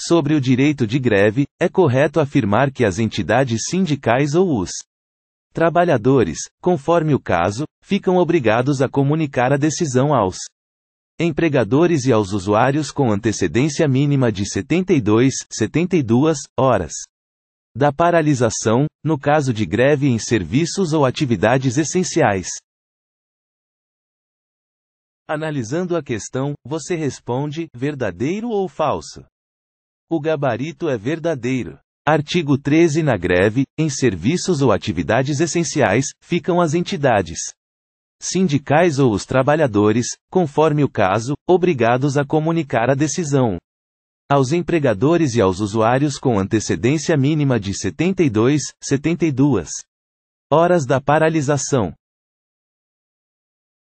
Sobre o direito de greve, é correto afirmar que as entidades sindicais ou os trabalhadores, conforme o caso, ficam obrigados a comunicar a decisão aos empregadores e aos usuários com antecedência mínima de 72, 72 horas da paralisação, no caso de greve em serviços ou atividades essenciais. Analisando a questão, você responde verdadeiro ou falso? O gabarito é verdadeiro. Artigo 13 Na greve, em serviços ou atividades essenciais, ficam as entidades sindicais ou os trabalhadores, conforme o caso, obrigados a comunicar a decisão aos empregadores e aos usuários com antecedência mínima de 72, 72 horas da paralisação.